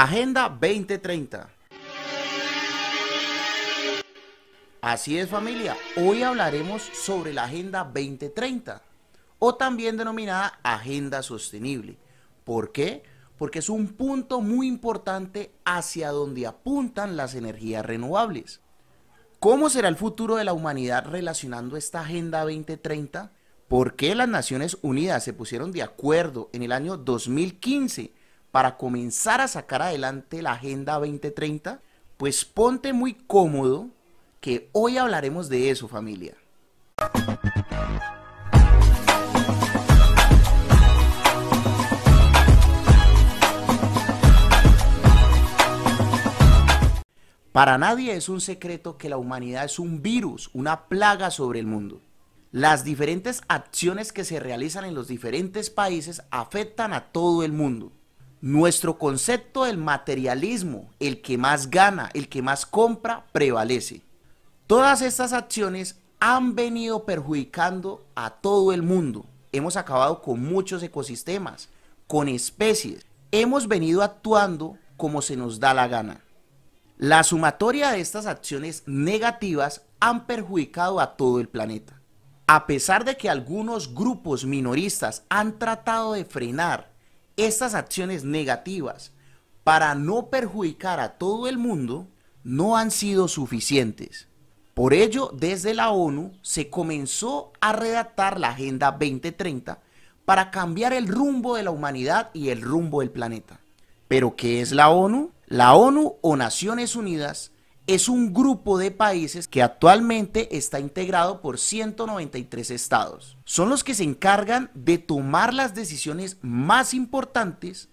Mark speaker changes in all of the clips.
Speaker 1: Agenda 2030. Así es familia, hoy hablaremos sobre la Agenda 2030 o también denominada Agenda Sostenible. ¿Por qué? Porque es un punto muy importante hacia donde apuntan las energías renovables. ¿Cómo será el futuro de la humanidad relacionando esta Agenda 2030? ¿Por qué las Naciones Unidas se pusieron de acuerdo en el año 2015 para comenzar a sacar adelante la Agenda 2030? Pues ponte muy cómodo que hoy hablaremos de eso familia. Para nadie es un secreto que la humanidad es un virus, una plaga sobre el mundo. Las diferentes acciones que se realizan en los diferentes países afectan a todo el mundo. Nuestro concepto del materialismo, el que más gana, el que más compra, prevalece. Todas estas acciones han venido perjudicando a todo el mundo. Hemos acabado con muchos ecosistemas, con especies. Hemos venido actuando como se nos da la gana. La sumatoria de estas acciones negativas han perjudicado a todo el planeta. A pesar de que algunos grupos minoristas han tratado de frenar estas acciones negativas para no perjudicar a todo el mundo no han sido suficientes. Por ello, desde la ONU se comenzó a redactar la Agenda 2030 para cambiar el rumbo de la humanidad y el rumbo del planeta. ¿Pero qué es la ONU? La ONU o Naciones Unidas es un grupo de países que actualmente está integrado por 193 estados. Son los que se encargan de tomar las decisiones más importantes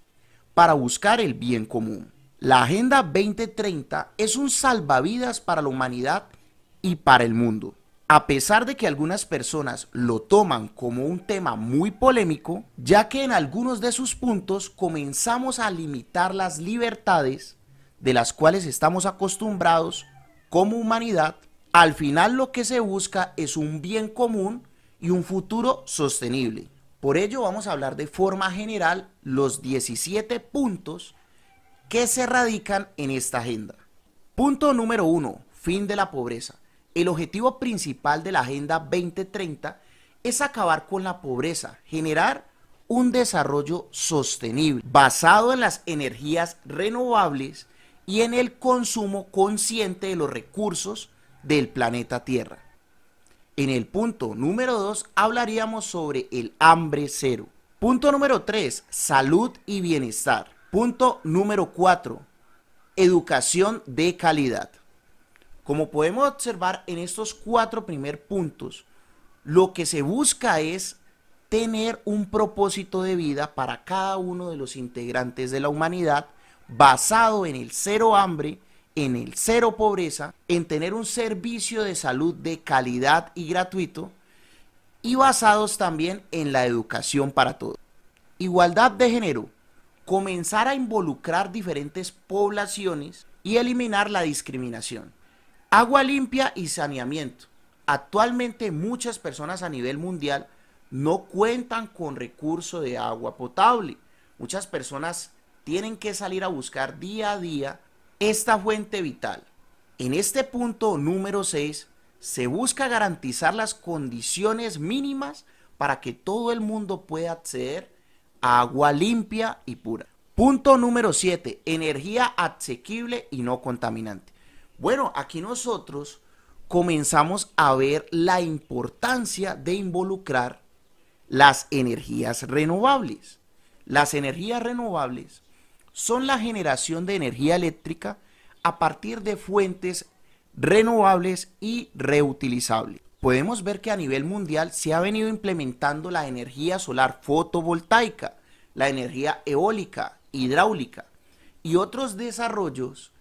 Speaker 1: para buscar el bien común. La Agenda 2030 es un salvavidas para la humanidad y para el mundo. A pesar de que algunas personas lo toman como un tema muy polémico, ya que en algunos de sus puntos comenzamos a limitar las libertades de las cuales estamos acostumbrados como humanidad, al final lo que se busca es un bien común y un futuro sostenible. Por ello vamos a hablar de forma general los 17 puntos que se radican en esta agenda. Punto número 1. Fin de la pobreza. El objetivo principal de la Agenda 2030 es acabar con la pobreza, generar un desarrollo sostenible basado en las energías renovables y en el consumo consciente de los recursos del planeta Tierra. En el punto número 2 hablaríamos sobre el hambre cero. Punto número 3, salud y bienestar. Punto número 4, educación de calidad. Como podemos observar en estos cuatro primeros puntos, lo que se busca es tener un propósito de vida para cada uno de los integrantes de la humanidad basado en el cero hambre, en el cero pobreza, en tener un servicio de salud de calidad y gratuito y basados también en la educación para todos. Igualdad de género, comenzar a involucrar diferentes poblaciones y eliminar la discriminación. Agua limpia y saneamiento. Actualmente muchas personas a nivel mundial no cuentan con recurso de agua potable. Muchas personas tienen que salir a buscar día a día esta fuente vital. En este punto número 6 se busca garantizar las condiciones mínimas para que todo el mundo pueda acceder a agua limpia y pura. Punto número 7, energía asequible y no contaminante. Bueno, aquí nosotros comenzamos a ver la importancia de involucrar las energías renovables. Las energías renovables son la generación de energía eléctrica a partir de fuentes renovables y reutilizables. Podemos ver que a nivel mundial se ha venido implementando la energía solar fotovoltaica, la energía eólica, hidráulica y otros desarrollos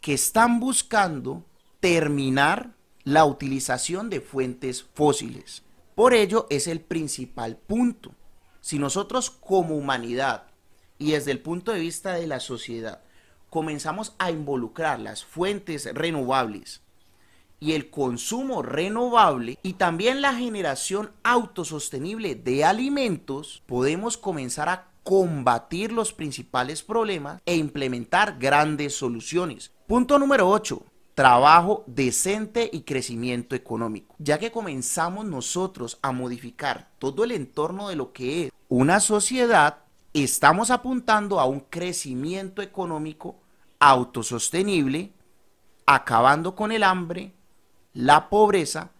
Speaker 1: que están buscando terminar la utilización de fuentes fósiles. Por ello es el principal punto. Si nosotros como humanidad y desde el punto de vista de la sociedad comenzamos a involucrar las fuentes renovables y el consumo renovable y también la generación autosostenible de alimentos, podemos comenzar a combatir los principales problemas e implementar grandes soluciones. Punto número 8. Trabajo decente y crecimiento económico. Ya que comenzamos nosotros a modificar todo el entorno de lo que es una sociedad, estamos apuntando a un crecimiento económico autosostenible, acabando con el hambre, la pobreza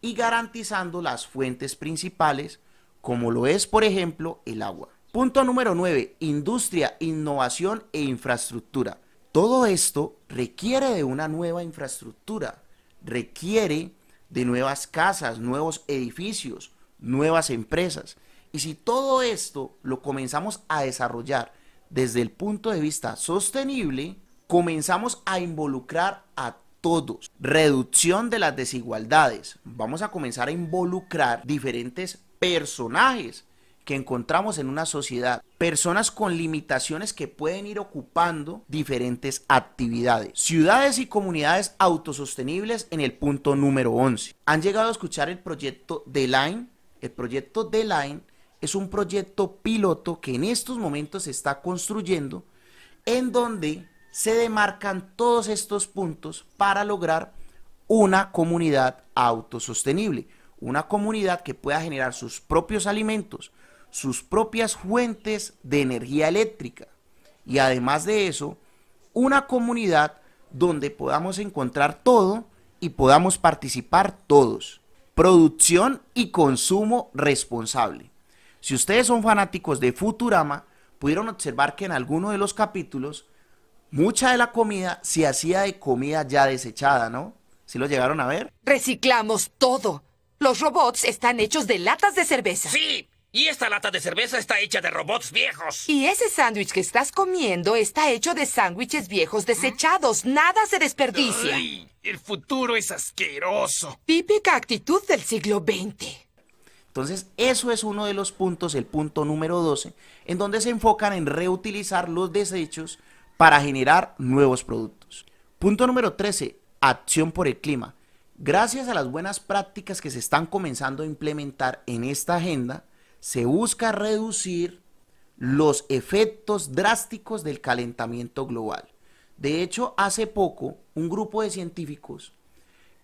Speaker 1: y garantizando las fuentes principales, como lo es, por ejemplo, el agua. Punto número 9. Industria, innovación e infraestructura. Todo esto requiere de una nueva infraestructura, requiere de nuevas casas, nuevos edificios, nuevas empresas. Y si todo esto lo comenzamos a desarrollar desde el punto de vista sostenible, comenzamos a involucrar a todos. Reducción de las desigualdades. Vamos a comenzar a involucrar diferentes personajes que encontramos en una sociedad. Personas con limitaciones que pueden ir ocupando diferentes actividades. Ciudades y comunidades autosostenibles en el punto número 11. Han llegado a escuchar el proyecto de Line. El proyecto de Line es un proyecto piloto que en estos momentos se está construyendo en donde se demarcan todos estos puntos para lograr una comunidad autosostenible, una comunidad que pueda generar sus propios alimentos, sus propias fuentes de energía eléctrica y además de eso, una comunidad donde podamos encontrar todo y podamos participar todos. Producción y consumo responsable. Si ustedes son fanáticos de Futurama, pudieron observar que en alguno de los capítulos mucha de la comida se hacía de comida ya desechada, ¿no? ¿Sí lo llegaron a ver? Reciclamos todo. Los robots están hechos de latas de cerveza. Sí, y esta lata de cerveza está hecha de robots viejos. Y ese sándwich que estás comiendo está hecho de sándwiches viejos desechados. Nada se desperdicia. Ay, el futuro es asqueroso. Típica actitud del siglo XX. Entonces, eso es uno de los puntos, el punto número 12, en donde se enfocan en reutilizar los desechos para generar nuevos productos. Punto número 13, acción por el clima. Gracias a las buenas prácticas que se están comenzando a implementar en esta agenda, se busca reducir los efectos drásticos del calentamiento global. De hecho, hace poco, un grupo de científicos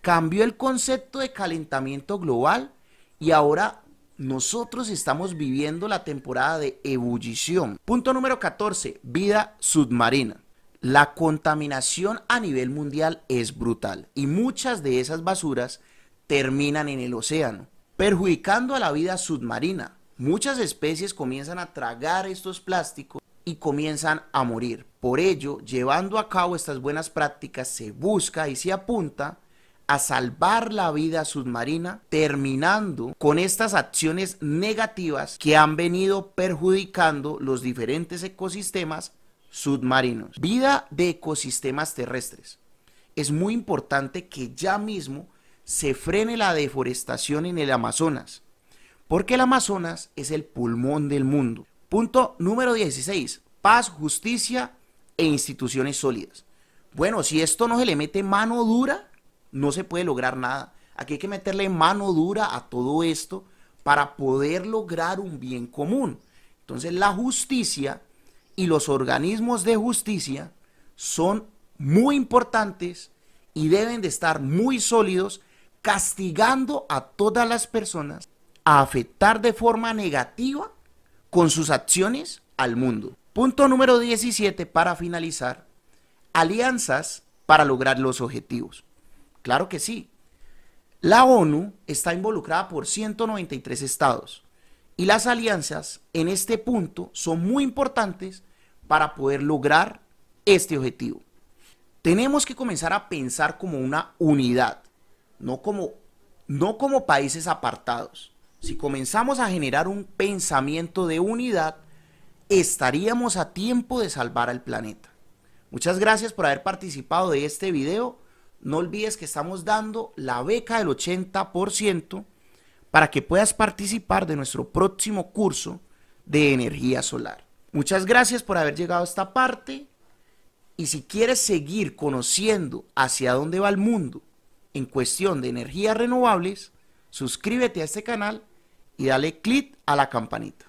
Speaker 1: cambió el concepto de calentamiento global y ahora nosotros estamos viviendo la temporada de ebullición. Punto número 14, vida submarina. La contaminación a nivel mundial es brutal y muchas de esas basuras terminan en el océano, perjudicando a la vida submarina. Muchas especies comienzan a tragar estos plásticos y comienzan a morir. Por ello, llevando a cabo estas buenas prácticas se busca y se apunta a salvar la vida submarina, terminando con estas acciones negativas que han venido perjudicando los diferentes ecosistemas submarinos. Vida de ecosistemas terrestres. Es muy importante que ya mismo se frene la deforestación en el Amazonas, porque el Amazonas es el pulmón del mundo. Punto número 16. Paz, justicia e instituciones sólidas. Bueno, si esto no se le mete mano dura, no se puede lograr nada. Aquí hay que meterle mano dura a todo esto para poder lograr un bien común. Entonces la justicia y los organismos de justicia son muy importantes y deben de estar muy sólidos castigando a todas las personas a afectar de forma negativa con sus acciones al mundo. Punto número 17 para finalizar, alianzas para lograr los objetivos. Claro que sí. La ONU está involucrada por 193 estados y las alianzas en este punto son muy importantes para poder lograr este objetivo. Tenemos que comenzar a pensar como una unidad, no como, no como países apartados. Si comenzamos a generar un pensamiento de unidad, estaríamos a tiempo de salvar al planeta. Muchas gracias por haber participado de este video no olvides que estamos dando la beca del 80% para que puedas participar de nuestro próximo curso de energía solar. Muchas gracias por haber llegado a esta parte y si quieres seguir conociendo hacia dónde va el mundo en cuestión de energías renovables, suscríbete a este canal y dale clic a la campanita.